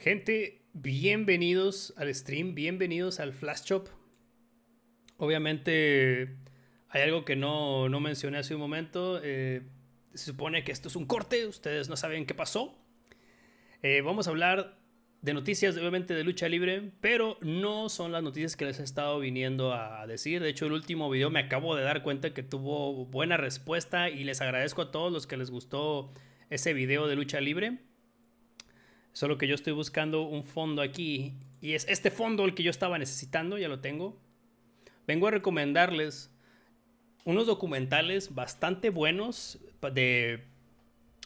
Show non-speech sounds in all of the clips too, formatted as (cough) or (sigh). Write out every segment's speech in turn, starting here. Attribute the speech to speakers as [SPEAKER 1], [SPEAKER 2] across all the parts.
[SPEAKER 1] Gente, bienvenidos al stream, bienvenidos al Flash Shop. Obviamente hay algo que no, no mencioné hace un momento. Eh, se supone que esto es un corte, ustedes no saben qué pasó. Eh, vamos a hablar de noticias, obviamente, de lucha libre, pero no son las noticias que les he estado viniendo a decir. De hecho, el último video me acabo de dar cuenta que tuvo buena respuesta y les agradezco a todos los que les gustó ese video de lucha libre. Solo que yo estoy buscando un fondo aquí. Y es este fondo el que yo estaba necesitando, ya lo tengo. Vengo a recomendarles unos documentales bastante buenos de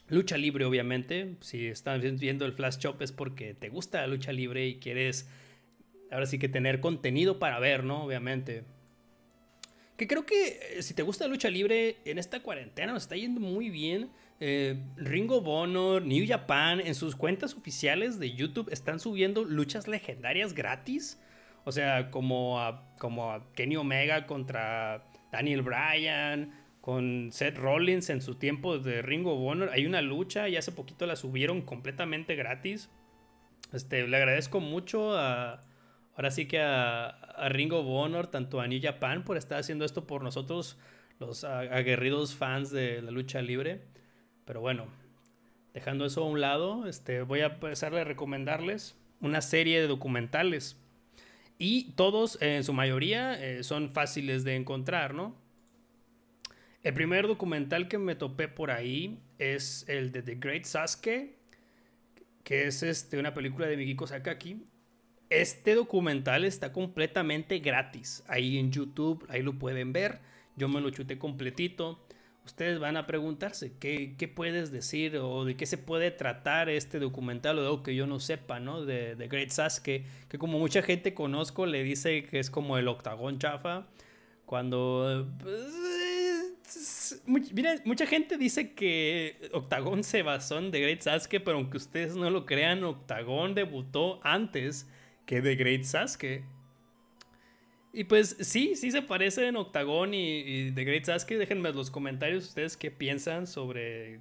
[SPEAKER 1] lucha libre, obviamente. Si están viendo el Flash Shop es porque te gusta la lucha libre y quieres, ahora sí que tener contenido para ver, ¿no? Obviamente. Que creo que eh, si te gusta la lucha libre, en esta cuarentena nos está yendo muy bien. Eh, Ringo Bonor, New Japan, en sus cuentas oficiales de YouTube están subiendo luchas legendarias gratis. O sea, como a, como Kenny Omega contra Daniel Bryan, con Seth Rollins en su tiempo de Ringo Bonor, Hay una lucha y hace poquito la subieron completamente gratis. Este, le agradezco mucho a, ahora sí que a, a Ringo Bonor, tanto a New Japan, por estar haciendo esto por nosotros, los aguerridos fans de la lucha libre. Pero bueno, dejando eso a un lado, este, voy a empezar a recomendarles una serie de documentales. Y todos, en su mayoría, eh, son fáciles de encontrar, ¿no? El primer documental que me topé por ahí es el de The Great Sasuke, que es este, una película de Mikiko Sakaki. Este documental está completamente gratis ahí en YouTube, ahí lo pueden ver. Yo me lo chuté completito ustedes van a preguntarse qué, qué, puedes decir o de qué se puede tratar este documental o de algo que yo no sepa, ¿no? De, Great Sasuke, que como mucha gente conozco le dice que es como el octagón chafa, cuando... Pues, mira, mucha gente dice que Octagón se basó en The Great Sasuke, pero aunque ustedes no lo crean, Octagón debutó antes que The Great Sasuke. Y pues sí, sí se parecen Octagon y, y The Great Sasuke. Déjenme en los comentarios ustedes qué piensan sobre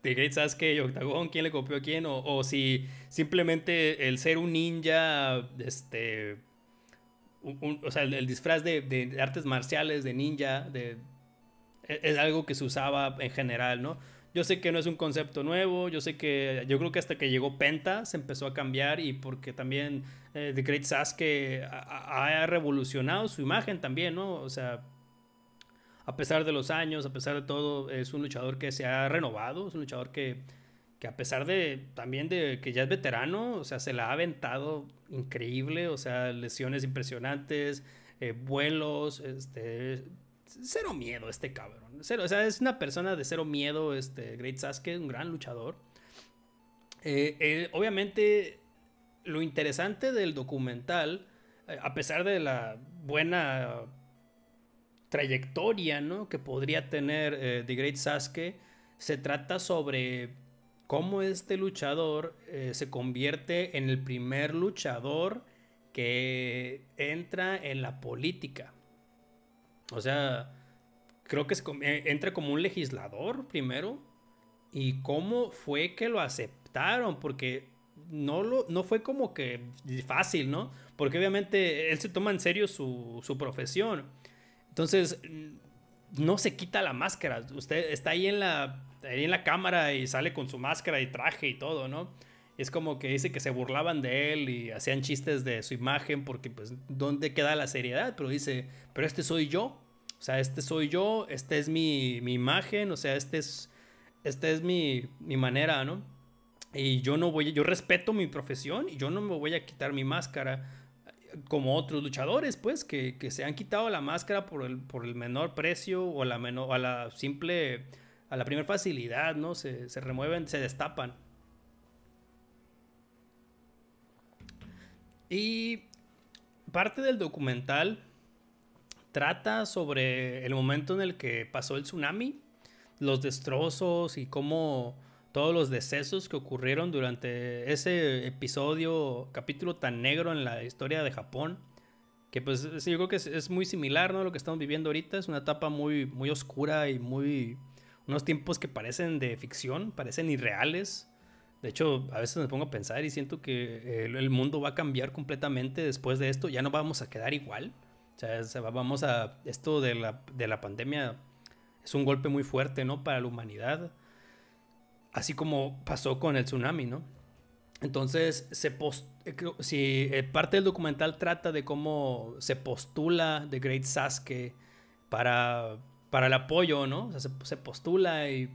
[SPEAKER 1] The Great Sasuke y Octagon, quién le copió a quién, o, o, si simplemente el ser un ninja, este, o sea, el, disfraz de, artes marciales, de ninja, de, e, es algo que se usaba en general, ¿no? Yo sé que no es un concepto nuevo, yo sé que yo creo que hasta que llegó Penta se empezó a cambiar y porque también eh, The Great Sasuke ha, ha, revolucionado su imagen también, ¿no? O sea, a pesar de los años, a pesar de todo, es un luchador que se ha renovado, es un luchador que, que a pesar de también de que ya es veterano, o sea, se la ha aventado increíble, o sea, lesiones impresionantes, eh, vuelos, este cero miedo este cabrón. o sea, es una persona de cero miedo, este Great Sasuke, un gran luchador. Eh, eh, obviamente, lo interesante del documental, eh, a pesar de la buena trayectoria que podría tener The Great Sasuke, se trata sobre cómo este luchador se convierte en el primer luchador que entra en la política. O sea, creo que eh, entra como un legislador primero. ¿Y cómo fue que lo aceptaron? Porque no, lo, no fue como que fácil, ¿no? Porque obviamente él se toma en serio su, profesión. Entonces, mm, no se quita la máscara. Usted está ahí en la, ahí en la cámara y sale con su máscara y traje y todo, ¿no? es como que dice que se burlaban de él y hacían chistes de su imagen porque pues dónde queda la seriedad, pero dice, pero este soy yo, o sea, este soy yo, esta es mi, imagen, o sea, este es, este es mi, manera, ¿no? Y yo no voy, yo respeto mi profesión y yo no me voy a quitar mi máscara como otros luchadores, pues, que, se han quitado la máscara por el, por el menor precio o la menor, a la simple, a la primera facilidad, ¿no? Se, se remueven, se destapan. Y parte del documental trata sobre el momento en el que pasó el tsunami, los destrozos y cómo todos los decesos que ocurrieron durante ese episodio, capítulo tan negro en la historia de Japón. Que pues yo creo que es, muy similar, a Lo que estamos viviendo ahorita es una etapa muy, muy oscura y muy... Unos tiempos que parecen de ficción, parecen irreales. De hecho, a veces me pongo a pensar y siento que el, mundo va a cambiar completamente después de esto. Ya no vamos a quedar igual. O sea, vamos a... Esto de la, de la pandemia es un golpe muy fuerte, ¿no? Para la humanidad. Así como pasó con el tsunami, ¿no? Entonces, se eh, si eh, parte del documental trata de cómo se postula The Great Sasuke para, para el apoyo, ¿no? O sea, se postula y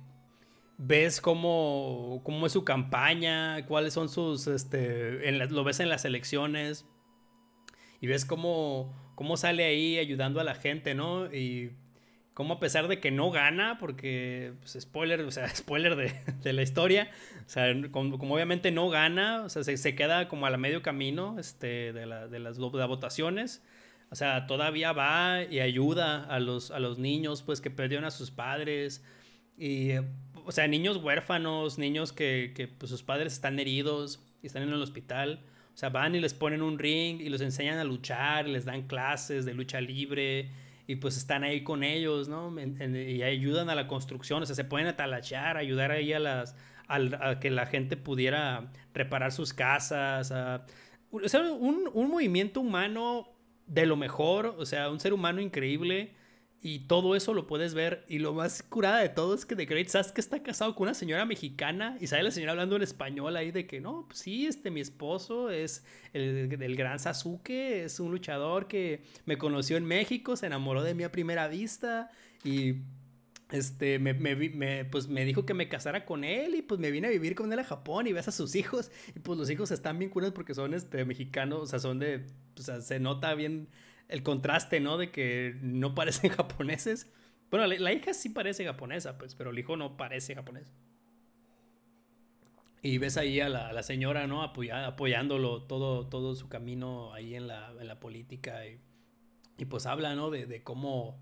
[SPEAKER 1] ves cómo, cómo es su campaña, cuáles son sus, este, lo ves en las elecciones y ves cómo, cómo sale ahí ayudando a la gente, ¿no? Y cómo a pesar de que no gana, porque, pues, spoiler, o sea, (laughs) spoiler de, la historia, o sea, como, obviamente no gana, o sea, se, queda como a la medio camino este, de, la, de las, de votaciones. O sea, todavía va y ayuda a los, a los niños, pues, que perdieron a sus padres. Y o sea, niños huérfanos, niños que, que pues, sus padres están heridos y están en el hospital. O sea, van y les ponen un ring y los enseñan a luchar, les dan clases de lucha libre y pues están ahí con ellos, ¿no? y ayudan a la construcción, o sea, se pueden atalachar, ayudar ahí a las a, que la gente pudiera reparar sus casas, o sea, un, un, movimiento humano de lo mejor, o sea, un ser humano increíble y todo eso lo puedes ver. Y lo más curada de todo es que The Great que está casado con una señora mexicana. Y sale la señora hablando en español ahí de que no, pues sí, este mi esposo es el, del gran Sasuke, es un luchador que me conoció en México, se enamoró de mí a primera vista. Y este, me, me, pues me dijo que me casara con él y pues me vine a vivir con él a Japón y ves a sus hijos y pues los hijos están bien curados porque son este, mexicanos, o sea, son de, o sea, se nota bien el contraste, ¿no? De que no parecen (laughs) japoneses. Bueno, la, hija sí parece japonesa, pues, pero el hijo no parece japonés. Y ves ahí a la, señora, ¿no? apoyándolo todo, todo su camino ahí en la, política. Y, y, pues habla, ¿no? De, de cómo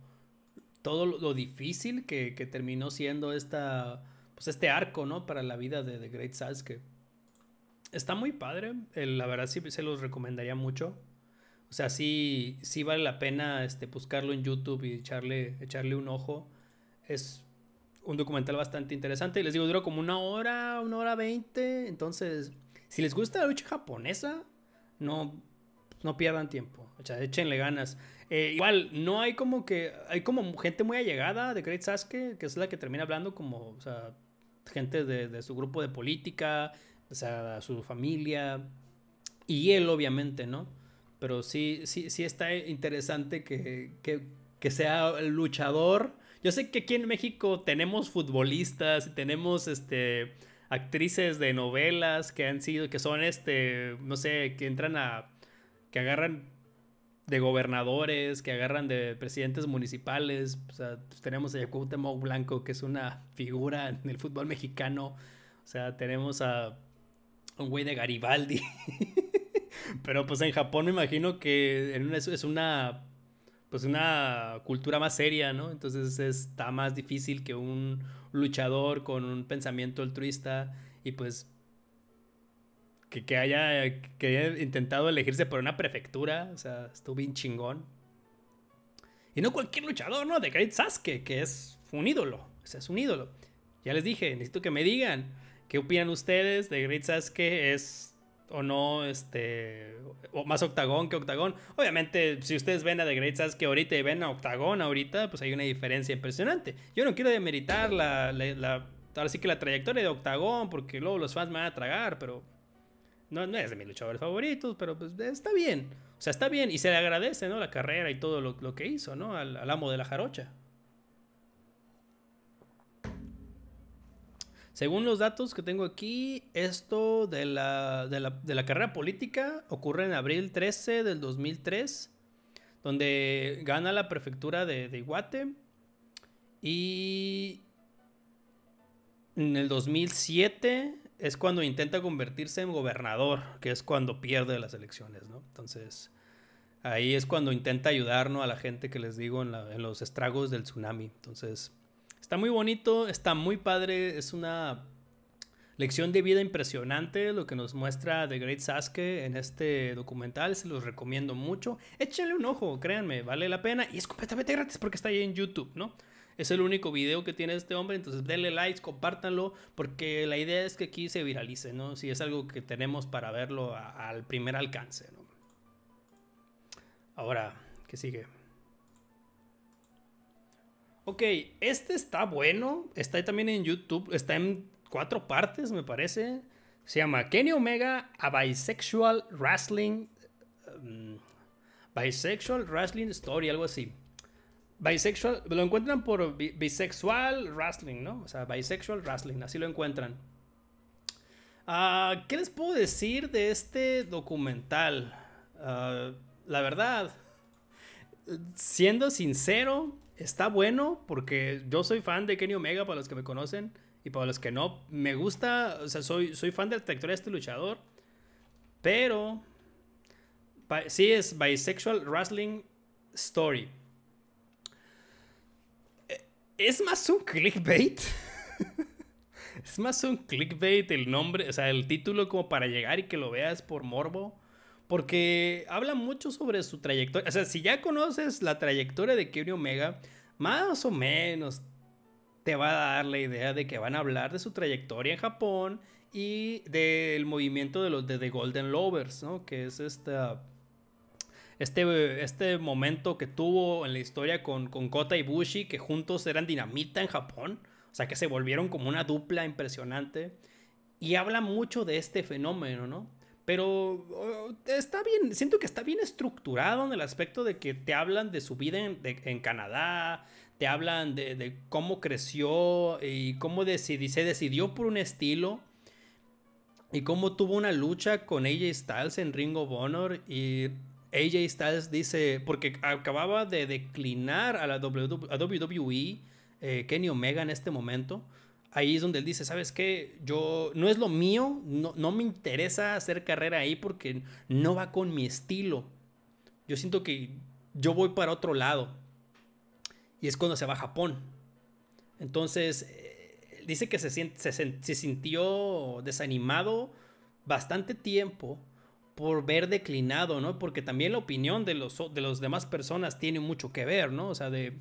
[SPEAKER 1] todo lo, difícil que, terminó siendo esta, pues este arco, ¿no? Para la vida de, de Great Sasuke. Está muy padre. Eh, la verdad sí se los recomendaría mucho. O sea, sí, sí vale la pena este, buscarlo en YouTube y echarle, echarle un ojo. Es un documental bastante interesante. les digo, dura como una hora, una hora veinte. Entonces, si les gusta la lucha japonesa, no, no pierdan tiempo. O sea, échenle ganas. Eh, igual, no hay como que. Hay como gente muy allegada de Great Sasuke, que es la que termina hablando como. gente de, de su grupo de política, o sea, su familia. Y él, obviamente, ¿no? pero sí, sí, sí está interesante que, que, que sea luchador. Yo sé que aquí en México tenemos futbolistas, tenemos este actrices de novelas que han sido, que son este, no sé, que entran a, que agarran de gobernadores, que agarran de presidentes municipales. O sea, pues, tenemos a Temau Blanco, que es una figura en el fútbol mexicano. O sea, tenemos a un güey de Garibaldi. (laughs) Pero pues en Japón me imagino que es una pues una cultura más seria, ¿no? Entonces está más difícil que un luchador con un pensamiento altruista y pues que, que, haya, que haya intentado elegirse por una prefectura, o sea, estuvo bien chingón. Y no cualquier luchador, ¿no? De Great Sasuke, que es un ídolo, o sea, es un ídolo. Ya les dije, necesito que me digan qué opinan ustedes de Great Sasuke, es o no, este, o más octagón que octagón. Obviamente, si ustedes ven a The Great Sasuke ahorita y ven a octagón ahorita, pues hay una diferencia impresionante. Yo no quiero demeritar la, la, sí que la trayectoria de octagón, porque luego los fans me van a tragar, pero no, no es de mis luchadores favoritos, pero pues está bien. O sea, está bien y se le agradece, ¿no? La carrera y todo lo, lo que hizo, ¿no? al amo de la jarocha. Según los datos que tengo aquí, esto de la, carrera política ocurre en abril 13 del 2003, donde gana la prefectura de, de Iguate. Y en el 2007 es cuando intenta convertirse en gobernador, que es cuando pierde las elecciones, ¿no? Entonces, ahí es cuando intenta ayudarnos a la gente que les digo en, en los estragos del tsunami. Entonces, Está muy bonito, está muy padre, es una lección de vida impresionante lo que nos muestra The Great Sasuke en este documental, se los recomiendo mucho. Échenle un ojo, créanme, vale la pena y es completamente gratis porque está ahí en YouTube, ¿no? Es el único video que tiene este hombre, entonces denle likes, compártanlo, porque la idea es que aquí se viralice, ¿no? Si es algo que tenemos para verlo al primer alcance, ¿no? Ahora, ¿qué sigue? Ok, este está bueno. Está también en YouTube. Está en cuatro partes, me parece. Se llama Kenny Omega a Bisexual Wrestling. Um, bisexual Wrestling Story, algo así. Bisexual, lo encuentran por Bisexual Wrestling, ¿no? O sea, Bisexual Wrestling, así lo encuentran. Ah, ¿Qué les puedo decir de este documental? Ah, la verdad, siendo sincero, está bueno porque yo soy fan de Kenny Omega, para los que me conocen, y para los que no, me gusta, o sea, soy, soy fan de la trayectoria de este luchador, pero sí es Bisexual Wrestling Story. Eh, es más un clickbait. (laughs) es más un clickbait el nombre, o sea, el título como para llegar y que lo veas por morbo porque habla mucho sobre su trayectoria. O sea, si ya conoces la trayectoria de Kirby Omega, más o menos te va a dar la idea de que van a hablar de su trayectoria en Japón y del movimiento de los de The Golden Lovers, ¿no? Que es esta, este, este momento que tuvo en la historia con, con Kota y Bushi, que juntos eran dinamita en Japón, o sea que se volvieron como una dupla impresionante. Y habla mucho de este fenómeno, ¿no? Pero oh, está bien, siento que está bien estructurado en el aspecto de que te hablan de su vida en, Canadá, te hablan de, cómo creció y cómo se decidió por un estilo y cómo tuvo una lucha con AJ Styles en Ring of Honor y AJ Styles dice, porque acababa de declinar a la WWE, eh, Kenny Omega en este momento ahí es donde él dice, ¿sabes qué? Yo no es lo mío, no, no me interesa hacer carrera ahí porque no va con mi estilo. Yo siento que yo voy para otro lado. Y es cuando se va a Japón. Entonces, eh, dice que se, se sintió desanimado bastante tiempo por ver declinado, ¿no? Porque también la opinión de los, de los demás personas tiene mucho que ver, ¿no? O sea, de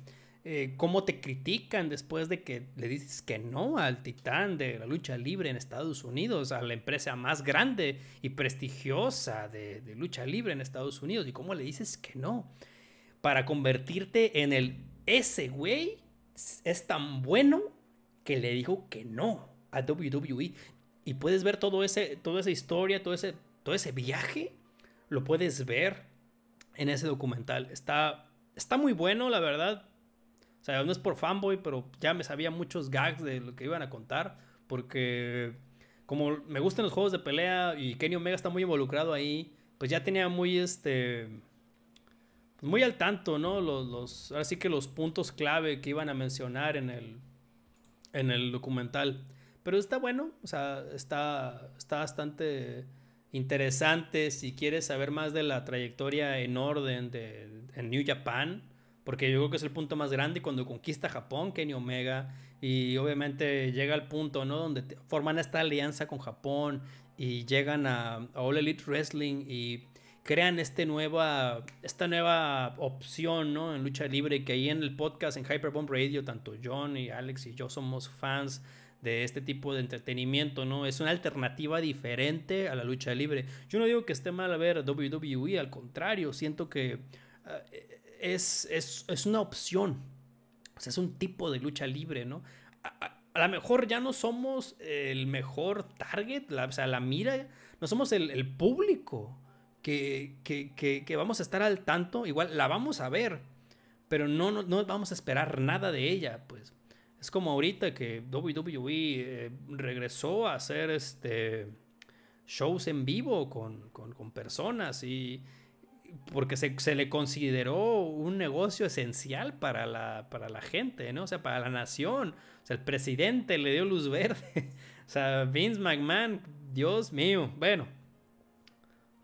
[SPEAKER 1] eh, cómo te critican después de que le dices que no al titán de la lucha libre en Estados Unidos, a la empresa más grande y prestigiosa de, lucha libre en Estados Unidos, y cómo le dices que no, para convertirte en el ese güey es tan bueno que le dijo que no a WWE. Y puedes ver todo ese, toda esa historia, todo ese, todo ese viaje, lo puedes ver en ese documental. Está, está muy bueno, la verdad o sea, no es por fanboy, pero ya me sabía muchos gags de lo que iban a contar. Porque como me gustan los juegos de pelea y Kenny Omega está muy involucrado ahí, pues ya tenía muy este... muy al tanto, ¿no? Los, los, ahora que los puntos clave que iban a mencionar en el, en el documental. Pero está bueno, o sea, está, está bastante interesante si quieres saber más de la trayectoria en orden de, en New Japan porque yo creo que es el punto más grande cuando conquista Japón, Kenny Omega, y obviamente llega al punto, ¿no? Donde forman esta alianza con Japón y llegan a, All Elite Wrestling y crean este nueva, esta nueva opción ¿no? en lucha libre que ahí en el podcast, en Hyperbomb Radio, tanto John y Alex y yo somos fans de este tipo de entretenimiento, ¿no? Es una alternativa diferente a la lucha libre. Yo no digo que esté mal a ver WWE, al contrario, siento que... Ah, eh, es, una opción, o sea, es un tipo de lucha libre, ¿no? A, lo mejor ya no somos el mejor target, la, o sea, la mira, no somos el, público que, vamos a estar al tanto, igual la vamos a ver, pero no, vamos a esperar nada de ella, pues. Es como ahorita que WWE eh, regresó a hacer este shows en vivo con, con personas y porque se, le consideró un negocio esencial para la, gente, ¿no? O sea, para la nación. O sea, el presidente le dio luz (laughs) verde. o sea, Vince McMahon, Dios mío. Bueno,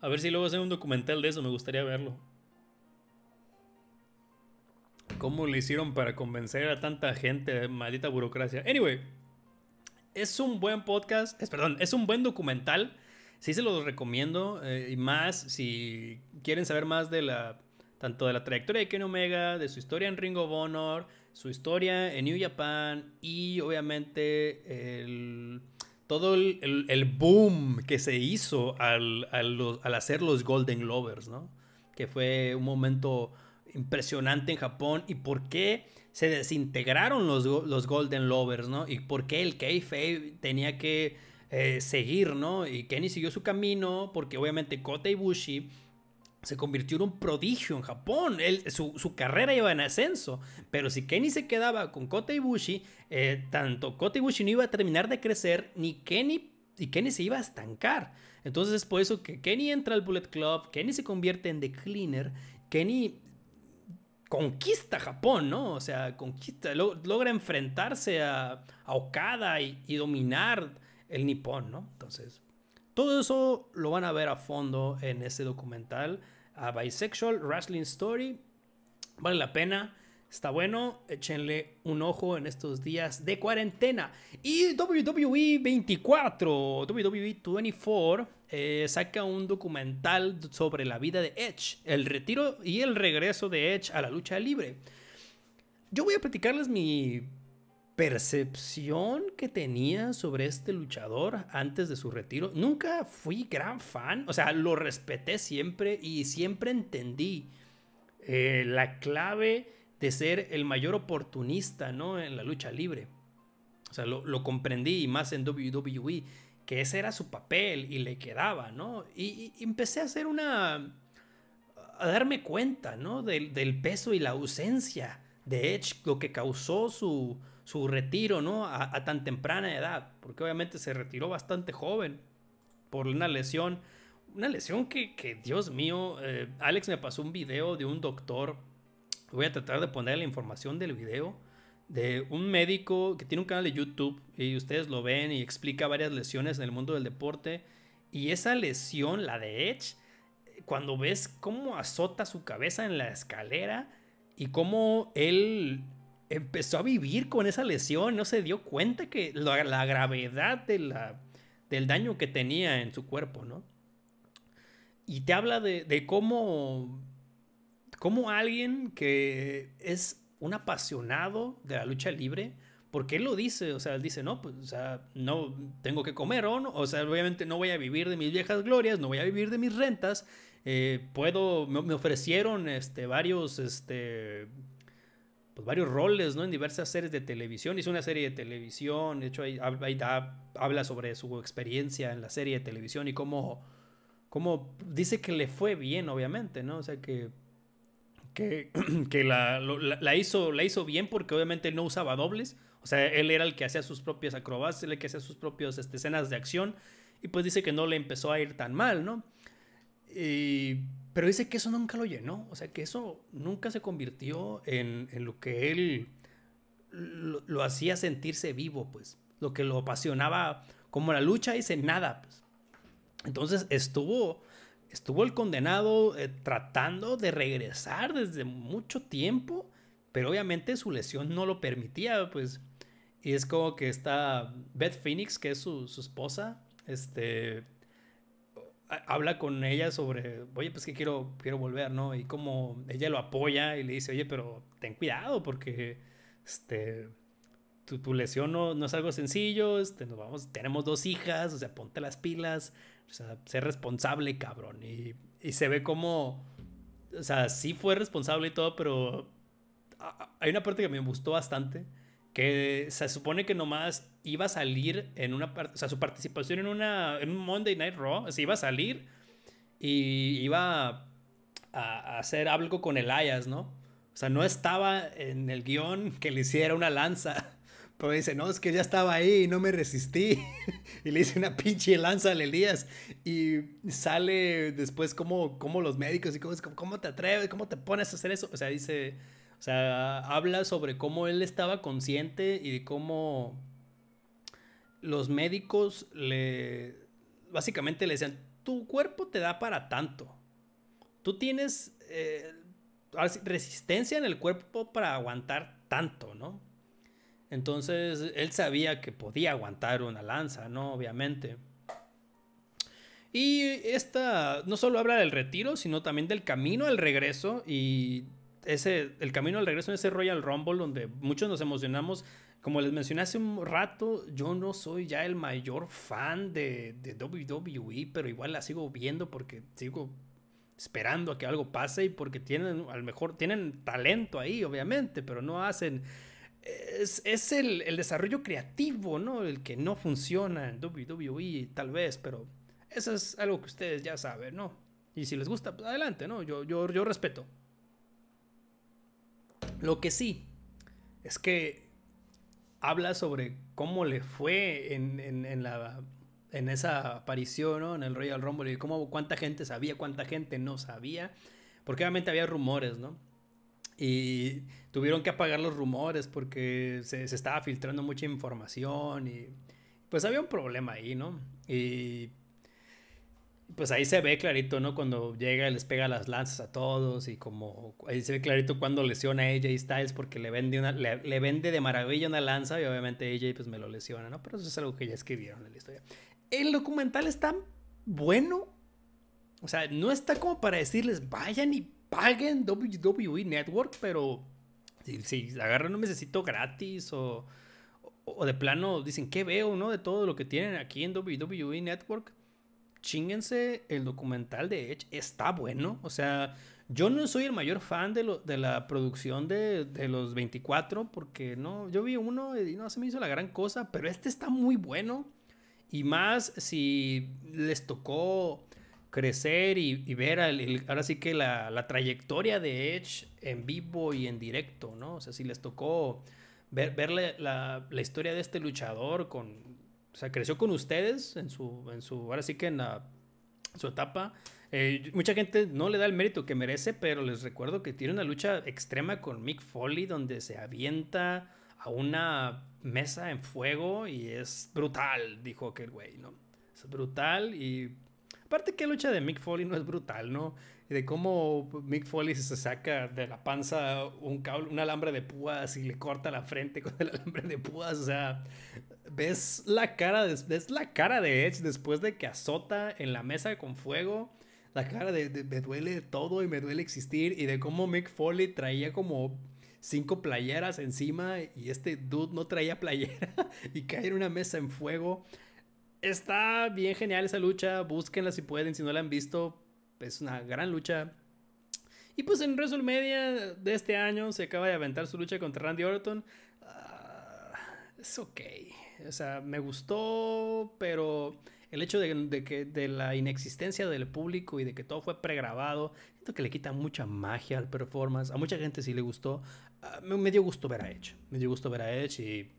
[SPEAKER 1] a ver si luego hacen un documental de eso, me gustaría verlo. ¿Cómo le hicieron para convencer a tanta gente, eh, maldita burocracia? Anyway, es un buen podcast, es, perdón, es un buen documental sí se los recomiendo. Eh, y más si quieren saber más de la. Tanto de la trayectoria de Ken Omega, de su historia en Ring of Honor, su historia en New Japan y obviamente el, todo el, boom que se hizo al, hacer los Golden Lovers ¿no? Que fue un momento impresionante en Japón y por qué se desintegraron los, los Golden Lovers, ¿no? Y por qué el kayfabe tenía que eh, seguir, ¿no? Y Kenny siguió su camino porque obviamente Kota Ibushi se convirtió en un prodigio en Japón. su, carrera iba en ascenso. Pero si Kenny se quedaba con Kota Ibushi, eh, tanto Kota Ibushi no iba a terminar de crecer, ni Kenny y Kenny se iba a estancar. Entonces es por eso que Kenny entra al Bullet Club, Kenny se convierte en The Cleaner, Kenny conquista Japón, ¿no? O sea, conquista, logra enfrentarse a, Okada y, dominar el nipón, ¿no? Entonces, todo eso lo van a ver a fondo en ese documental, a Bisexual Wrestling Story. Vale la pena. Está bueno, échenle un ojo en estos días de cuarentena. Y WWE 24, WWE 24, saca un documental sobre la vida de Edge, el retiro y el regreso de Edge a la lucha libre. Yo voy a platicarles mi percepción que tenía sobre este luchador antes de su retiro. Nunca fui gran fan, o sea, lo respeté siempre y siempre entendí eh, la clave de ser el mayor oportunista ¿no? en la lucha libre. O sea, lo, comprendí más en WWE, que ese era su papel y le quedaba, ¿no? Y, empecé a hacer una... a darme cuenta, ¿no? Del, del peso y la ausencia de Edge, lo que causó su su retiro, ¿no? A, tan temprana edad, porque obviamente se retiró bastante joven por una lesión, una lesión que, Dios mío, eh, Alex me pasó un video de un doctor, voy a tratar de poner la información del video, de un médico que tiene un canal de YouTube y ustedes lo ven y explica varias lesiones en el mundo del deporte, y esa lesión, la de Edge, cuando ves cómo azota su cabeza en la escalera y cómo él empezó a vivir con esa lesión, no se dio cuenta que la, gravedad de la, del daño que tenía en su cuerpo, ¿no? Y te habla de, de cómo, cómo alguien que es un apasionado de la lucha libre, porque él lo dice, o sea, él dice, no, pues, o sea, no tengo que comer, ¿o, o sea, obviamente no voy a vivir de mis viejas glorias, no voy a vivir de mis rentas, eh, puedo, me, ofrecieron este, varios, este, pues, varios roles, ¿no? En diversas series de televisión. Hizo una serie de televisión, de hecho ahí, habla sobre su experiencia en la serie de televisión y cómo, cómo dice que le fue bien, obviamente, ¿no? O sea, que, que, (clears throat) que la, la, hizo, la hizo bien porque obviamente no usaba dobles. O sea, él era el que hacía sus propias acrobacias, el que hacía sus propias este, escenas de acción. Y pues dice que no le empezó a ir tan mal, ¿no? Y pero dice que eso nunca lo llenó, o sea, que eso nunca se convirtió en, lo que él lo, hacía sentirse vivo, pues, lo que lo apasionaba como la lucha, dice nada, pues. Entonces estuvo, estuvo el condenado eh, tratando de regresar desde mucho tiempo, pero obviamente su lesión no lo permitía, pues. Y es como que está Beth Phoenix, que es su, su esposa, este, habla con ella sobre, oye, pues que quiero, quiero volver, ¿no? Y como ella lo apoya y le dice, oye, pero ten cuidado porque, este, tu, lesión no, no, es algo sencillo, este, nos vamos, tenemos dos hijas, o sea, ponte las pilas, o sea, sé responsable, cabrón. Y, y se ve como, o sea, sí fue responsable y todo, pero hay una parte que me gustó bastante que se supone que nomás iba a salir en una, o sea, su participación en una, un Monday Night Raw, se iba a salir y iba a, hacer algo con Elias, ¿no? O sea, no estaba en el guión que le hiciera una lanza. (laughs) Pero dice, no, es que ya estaba ahí y no me resistí. (laughs) y le hice una pinche lanza al Elías. Y sale después como, como los médicos y como, ¿cómo te atreves? ¿Cómo te pones a hacer eso? O sea, dice, o sea, habla sobre cómo él estaba consciente y de cómo los médicos le. Básicamente le decían: Tu cuerpo te da para tanto. Tú tienes eh, resistencia en el cuerpo para aguantar tanto, ¿no? Entonces él sabía que podía aguantar una lanza, ¿no? Obviamente. Y esta no solo habla del retiro, sino también del camino al regreso y ese, el camino al regreso en ese Royal Rumble donde muchos nos emocionamos. Como les mencioné hace un rato, yo no soy ya el mayor fan de, de WWE, pero igual la sigo viendo porque sigo esperando a que algo pase y porque tienen, al mejor, tienen talento ahí, obviamente, pero no hacen... Es, el, desarrollo creativo, ¿no? El que no funciona en WWE, tal vez, pero eso es algo que ustedes ya saben, ¿no? Y si les gusta, pues adelante, ¿no? Yo, yo, yo respeto. Lo que sí es que habla sobre cómo le fue en, la, en esa aparición en el Royal Rumble y cómo, cuánta gente sabía, cuánta gente no sabía, porque obviamente había rumores, ¿no? Y tuvieron que apagar los rumores porque se, se estaba filtrando mucha información y pues había un problema ahí, ¿no? Y pues ahí se ve clarito, ¿no? Cuando llega, les pega las lanzas a todos y como ahí se ve clarito cuando lesiona a AJ Styles porque le vende, una, le, vende de maravilla una lanza y obviamente AJ pues me lo lesiona, ¿no? Pero eso es algo que ya escribieron en la historia. El documental está bueno. O sea, no está como para decirles vayan y paguen WWE Network, pero si, si agarran un necesito gratis o, o de plano dicen qué veo, ¿no? De todo lo que tienen aquí en WWE Network chinguense el documental de Edge, está bueno. O sea, yo no soy el mayor fan de, la producción de, los 24, porque no, yo vi uno y no se me hizo la gran cosa, pero este está muy bueno. Y más si les tocó crecer y, ver ahora sí que la, trayectoria de Edge en vivo y en directo, ¿no? O sea, si les tocó ver, la, historia de este luchador con sea, creció con ustedes en su, en su, ahora sí que en su etapa. Eh, mucha gente no le da el mérito que merece, pero les recuerdo que tiene una lucha extrema con Mick Foley, donde se avienta a una mesa en fuego y es brutal, dijo aquel güey, ¿no? Es brutal y Aparte que la lucha de Mick Foley no es brutal, ¿no? Y de cómo Mick Foley se saca de la panza un, cable, un alambre de púas y le corta la frente con el (laughs) alambre de púas. O sea, ves la cara de, la cara de Edge después de que azota en la mesa con fuego. La cara de, me duele todo y me duele existir. Y de cómo Mick Foley traía como cinco playeras encima y este dude no traía playera (laughs) y cae en una mesa en fuego. Está bien genial esa lucha. Búsquenla si pueden, si no la han visto. Es una gran lucha. Y pues en Media de este año se acaba de aventar su lucha contra Randy Orton. Ah, es ok o sea, me gustó, pero el hecho de, que de la inexistencia del público y de que todo fue pregrabado, siento que le quita mucha magia al performance. A mucha gente sí le gustó. Ah, me, dio gusto ver a Edge. Me dio gusto ver a Edge y,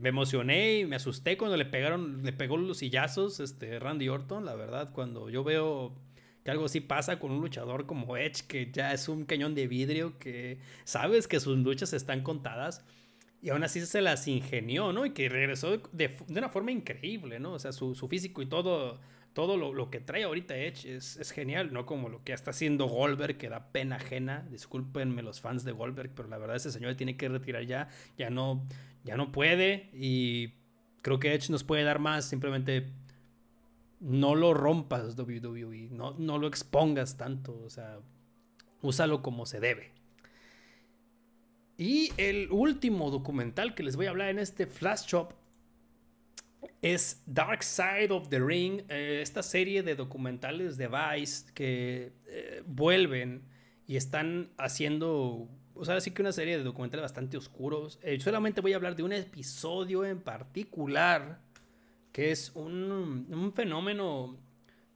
[SPEAKER 1] me emocioné y me asusté cuando le pegaron, le pegó los sillazos este, Randy Orton, la verdad, cuando yo veo que algo así pasa con un luchador como Edge, que ya es un cañón de vidrio, que sabes que sus luchas están contadas y aún así se las ingenió, ¿no? Y que regresó de, una forma increíble, ¿no? O sea, su, físico y todo, todo lo, que trae ahorita Edge es, genial, ¿no? Como lo que está haciendo Goldberg, que da pena ajena. Discúlpenme los fans de Goldberg, pero la verdad ese señor tiene que retirar ya. Ya no, ya no puede. Y creo que Edge nos puede dar más. Simplemente no lo rompas, WWE. No, no lo expongas tanto. O sea, úsalo como se debe. Y el último documental que les voy a hablar en este flash shop es Dark Side of the Ring, eh, esta serie de documentales de Vice que eh, vuelven y están haciendo, pues o sea, sí que una serie de documentales bastante oscuros. Eh, solamente voy a hablar de un episodio en particular que es un, fenómeno,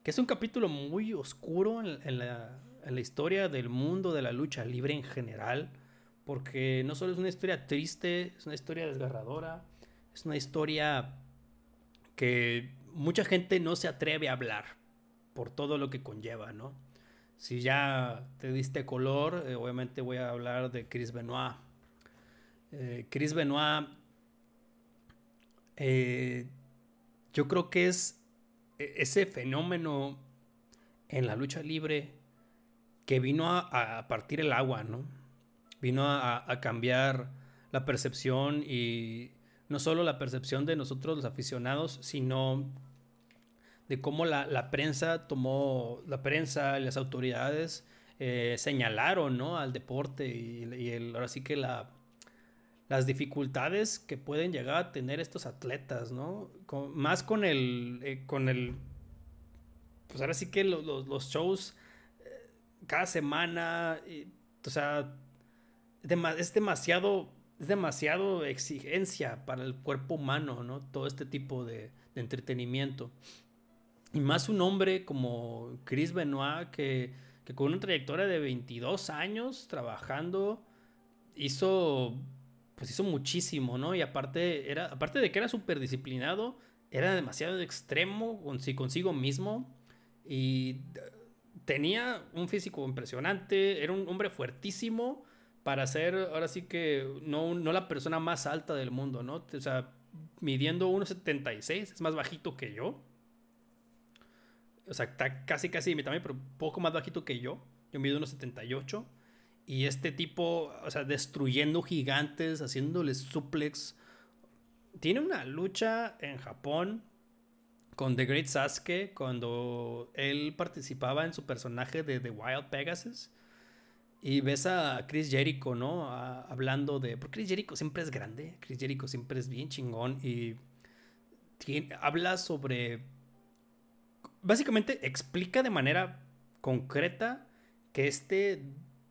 [SPEAKER 1] que es un capítulo muy oscuro en la historia del mundo de la lucha libre en general porque no solo es una historia triste, es una historia desgarradora, es una historia que mucha gente no se atreve a hablar por todo lo que conlleva, ¿no? Si ya te diste color, eh, obviamente voy a hablar de Chris Benoit. Eh, Chris Benoit, eh, yo creo que es e-, ese fenómeno en la lucha libre que vino a partir el agua, ¿no? vino a, cambiar la percepción y no solo la percepción de nosotros los aficionados, sino de cómo la, prensa tomó, la prensa y las autoridades eh, señalaron ¿no? al deporte y, el, ahora sí que la, las dificultades que pueden llegar a tener estos atletas, ¿no? más con el, eh, con el, pues ahora sí que los shows eh, cada semana, o sea, es demasiado, es demasiado exigencia para el cuerpo humano, ¿no? Todo este tipo de, entretenimiento. Y más un hombre como Chris Benoit, que, con una trayectoria de 22 años trabajando, hizo, pues hizo muchísimo, ¿no? Y aparte, era, aparte de que era súper disciplinado, era demasiado extremo consigo mismo y tenía un físico impresionante, era un hombre fuertísimo para ser ahora sí que no, no la persona más alta del mundo, ¿no? O sea, midiendo 1,76, es más bajito que yo. O sea, está casi, casi mi tamaño, pero poco más bajito que yo. Yo mido 1,78. Y este tipo, o sea, destruyendo gigantes, haciéndoles suplex. Tiene una lucha en Japón con The Great Sasuke cuando él participaba en su personaje de The Wild Pegasus y ves a Chris Jericho, ¿no? hablando de. Porque Chris Jericho siempre es grande. Chris Jericho siempre es bien chingón. Y habla sobre. Básicamente explica de manera concreta que este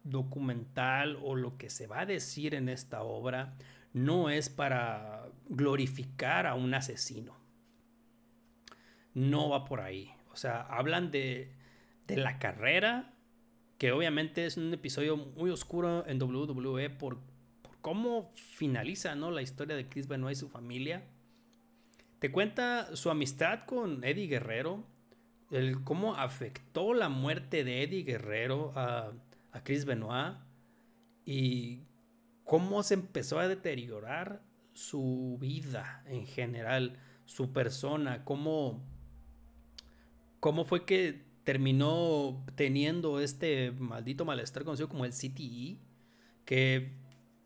[SPEAKER 1] documental o lo que se va a decir en esta obra no es para glorificar a un asesino. No va por ahí. O sea, hablan de, de la carrera, que obviamente es un episodio muy oscuro en WWE por, cómo finaliza ¿no? la historia de Chris Benoit y su familia. Te cuenta su amistad con Eddie Guerrero, el cómo afectó la muerte de Eddie Guerrero a, Chris Benoit y cómo se empezó a deteriorar su vida en general, su persona, cómo fue que terminó teniendo este maldito malestar conocido como el CTE, que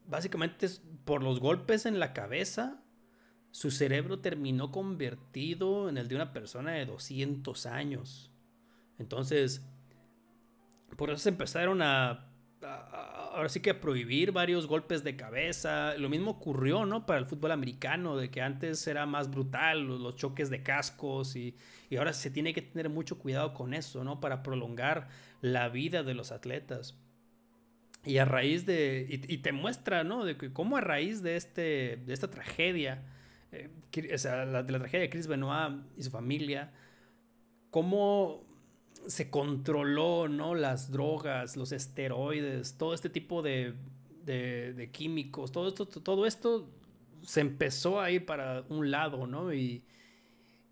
[SPEAKER 1] básicamente es por los golpes en la cabeza, su cerebro terminó convertido en el de una persona de 200 años. Entonces, por eso se empezaron a, ahora sí que prohibir varios golpes de cabeza. Lo mismo ocurrió, ¿no? Para el fútbol americano, de que antes era más brutal los, choques de cascos y, ahora se tiene que tener mucho cuidado con eso, ¿no? Para prolongar la vida de los atletas. Y a raíz de, y, te muestra, ¿no? De que cómo a raíz de, este, de esta tragedia, eh, o sea, de la tragedia de Chris Benoit y su familia, cómo se controló, ¿no? Las drogas, los esteroides, todo este tipo de, de, químicos, todo esto, todo esto se empezó a ir para un lado, ¿no? Y,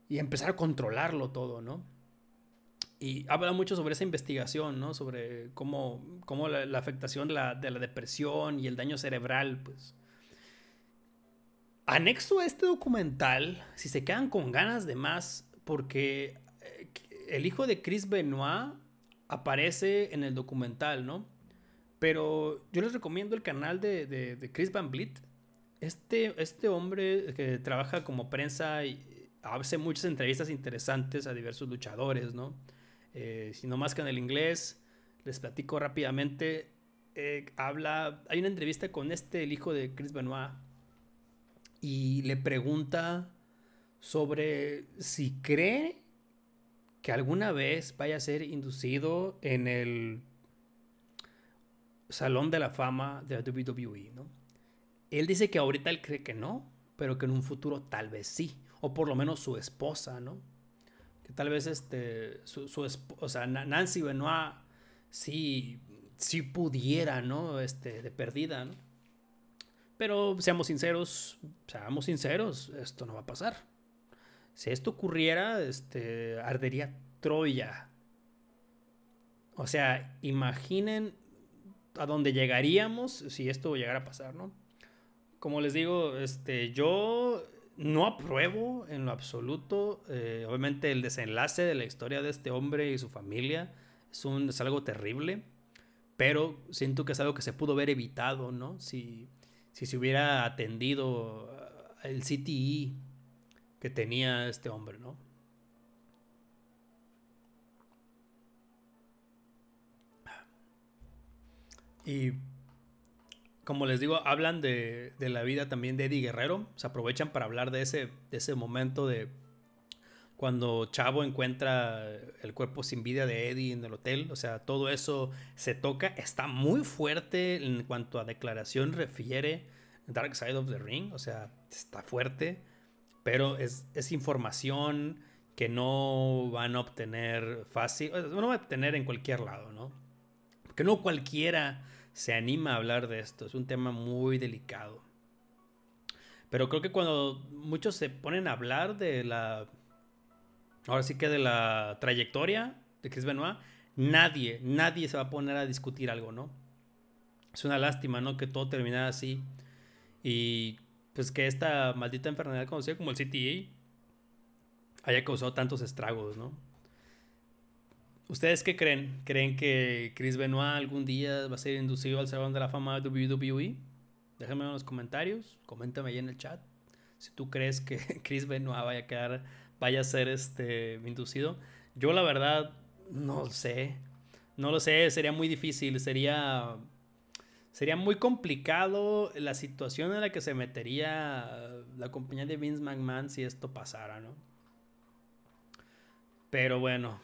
[SPEAKER 1] y empezar a controlarlo todo, ¿no? Y habla mucho sobre esa investigación, ¿no? Sobre cómo, cómo la, afectación de la, de la depresión y el daño cerebral, pues. Anexo a este documental, si se quedan con ganas de más, porque el hijo de Chris Benoit aparece en el documental, ¿no? Pero yo les recomiendo el canal de, Chris Van Blit. Este, este hombre que trabaja como prensa y hace muchas entrevistas interesantes a diversos luchadores, ¿no? Eh, si no más que en el inglés, les platico rápidamente. Eh, habla, hay una entrevista con este, el hijo de Chris Benoit, y le pregunta sobre si cree que alguna vez vaya a ser inducido en el Salón de la Fama de la WWE, ¿no? Él dice que ahorita él cree que no, pero que en un futuro tal vez sí, o por lo menos su esposa, ¿no? Que tal vez este, su, esposa, Nancy Benoit sí, sí pudiera, ¿no? Este, de perdida, ¿no? Pero seamos sinceros, seamos sinceros, esto no va a pasar. Si esto ocurriera, este, ardería Troya. O sea, imaginen a dónde llegaríamos si esto llegara a pasar, ¿no? Como les digo, este, yo no apruebo en lo absoluto, eh, obviamente, el desenlace de la historia de este hombre y su familia. Es, algo terrible, pero siento que es algo que se pudo haber evitado, ¿no? Si, si se hubiera atendido eh, el CTI e que tenía este hombre, ¿no? Y como les digo, hablan de, la vida también de Eddie Guerrero. Se aprovechan para hablar de ese, de ese momento de cuando Chavo encuentra el cuerpo sin vida de Eddie en el hotel. O sea, todo eso se toca. Está muy fuerte en cuanto a declaración refiere Dark Side of the Ring. O sea, está fuerte pero es, información que no van a obtener fácil, no van a obtener en cualquier lado, ¿no? Porque no cualquiera se anima a hablar de esto, es un tema muy delicado. Pero creo que cuando muchos se ponen a hablar de la, ahora sí que de la trayectoria de Chris Benoit, nadie, nadie se va a poner a discutir algo, ¿no? Es una lástima, ¿no? Que todo terminara así. Y pues que esta maldita enfermedad conocida como el CTE haya causado tantos estragos, ¿no? ¿Ustedes qué creen? ¿Creen que Chris Benoit algún día va a ser inducido al Salón de la Fama de WWE? Déjenme en los comentarios, coméntame ahí en el chat si tú crees que (laughs) Chris Benoit vaya a quedar, vaya a ser este inducido. Yo la verdad no lo sé, no lo sé, sería muy difícil, sería sería muy complicado la situación en la que se metería eh, la compañía de Vince McMahon si esto pasara, ¿no? Pero bueno,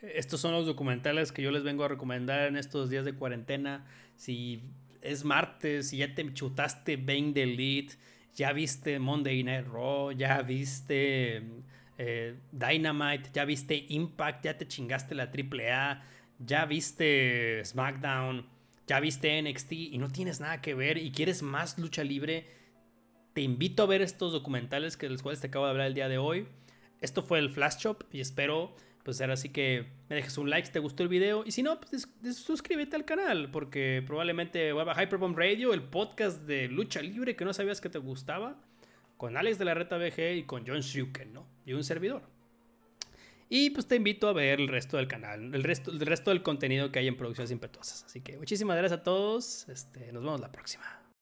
[SPEAKER 1] estos son los documentales que yo les vengo a recomendar en estos días de cuarentena. Si es martes, si ya te chutaste Bang the ya viste Monday Night Raw, ya viste eh, Dynamite, ya viste Impact, ya te chingaste la AAA, ya viste SmackDown ya viste NXT y no tienes nada que ver y quieres más lucha libre, te invito a ver estos documentales que los cuales te acabo de hablar el día de hoy. Esto fue el Flash Shop y espero pues ahora sí que me dejes un like si te gustó el video y si no, pues suscríbete al canal porque probablemente vuelva Hyperbomb Radio, el podcast de lucha libre que no sabías que te gustaba, con Alex de la Reta BG y con John Shuken, ¿no? Y un servidor. Y pues te invito a ver el resto del canal, el resto, el resto del contenido que hay en Producciones Impetuosas. Así que muchísimas gracias a todos. Este, nos vemos la próxima.